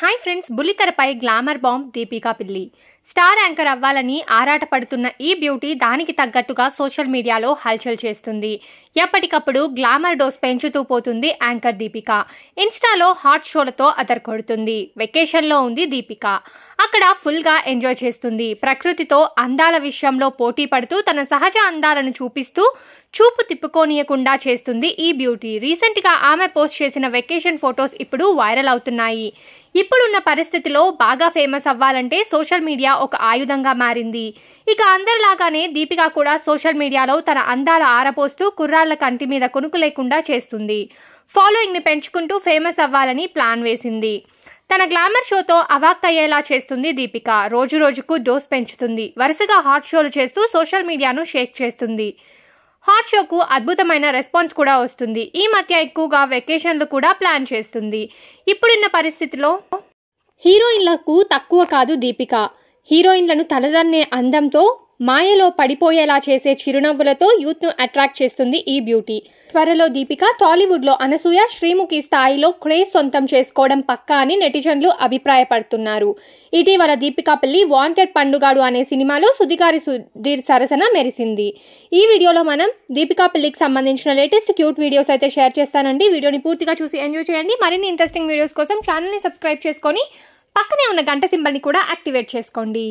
hi friends బుల్లితెరపై glamour bomb Deepika Pilli star anchor అవ్వాలని ఆరాటపడుతున్న ఈ బ్యూటీ దానికి తగ్గట్టుగా సోషల్ మీడియాలో హల్చల్ చేస్తుంది ఎప్పటికప్పుడు గ్లామర్ డోస్ పెంచుతూ పోతుంది యాంకర్ దీపిక ఇన్స్టాలో హాట్ షోలతో అదరకొడుతుంది వెకేషన్లో ఉంది దీపిక అక్కడ ఫుల్గా ఎంజాయ్ చేస్తుంది ప్రకృతితో అందాల విషయంలో పోటీ పడుతూ తన సహజ అందాలను చూపిస్తూ చూపు తిప్పుకోనియకుండా చేస్తుంది ఈ బ్యూటీ రీసెంట్గా ఆమె పోస్ట్ చేసిన వెకేషన్ ఫొటోస్ ఇప్పుడు వైరల్ అవుతున్నాయి ఇప్పుడున్న పరిస్థితిలో బాగా ఫేమస్ అవ్వాలంటే సోషల్ మీడియా ఒక ఆయుధంగా మారింది ఇక అందరిలాగానే దీపిక కూడా సోషల్ మీడియాలో తన అందాల ఆరపోస్తూ కుర్రాళ్ల కంటి మీద కొనుకు లేకుండా చేస్తుంది ఫాలోయింగ్ని పెంచుకుంటూ ఫేమస్ అవ్వాలని ప్లాన్ వేసింది తన గ్లామర్ షోతో అవాక్కయ్యేలా చేస్తుంది దీపిక రోజు రోజుకు డోస్ పెంచుతుంది వరుసగా హాట్ షోలు చేస్తూ సోషల్ మీడియాను షేక్ చేస్తుంది హాట్ షోకు అద్భుతమైన రెస్పాన్స్ కూడా వస్తుంది ఈ మధ్య ఎక్కువగా వెకేషన్లు కూడా ప్లాన్ చేస్తుంది ఇప్పుడున్న పరిస్థితిలో హీరోయిన్లకు తక్కువ కాదు దీపిక హీరోయిన్లను తలదన్నే అందంతో మాయలో పడిపోయేలా చేసే చిరునవ్వులతో యూత్ను అట్రాక్ట్ చేస్తుంది ఈ బ్యూటీ త్వరలో దీపిక టాలీవుడ్లో అనసూయ శ్రీముఖి స్థాయిలో క్రేజ్ సొంతం చేసుకోవడం పక్కా అని నెటిజన్లు అభిప్రాయపడుతున్నారు ఇటీవల దీపికా పెళ్లి వాంటెడ్ పండుగాడు అనే సినిమాలో సుధికారి సుధీర్ సరసన మెరిసింది ఈ వీడియోలో మనం దీపికా సంబంధించిన లేటెస్ట్ క్యూట్ వీడియోస్ అయితే షేర్ చేస్తానండి వీడియోని పూర్తిగా చూసి ఎంజాయ్ చేయండి మరిన్ని ఇంట్రెస్టింగ్ వీడియోస్ కోసం ఛానల్ని సబ్స్క్రైబ్ చేసుకొని పక్కనే ఉన్న గంట సింబల్ని కూడా యాక్టివేట్ చేసుకోండి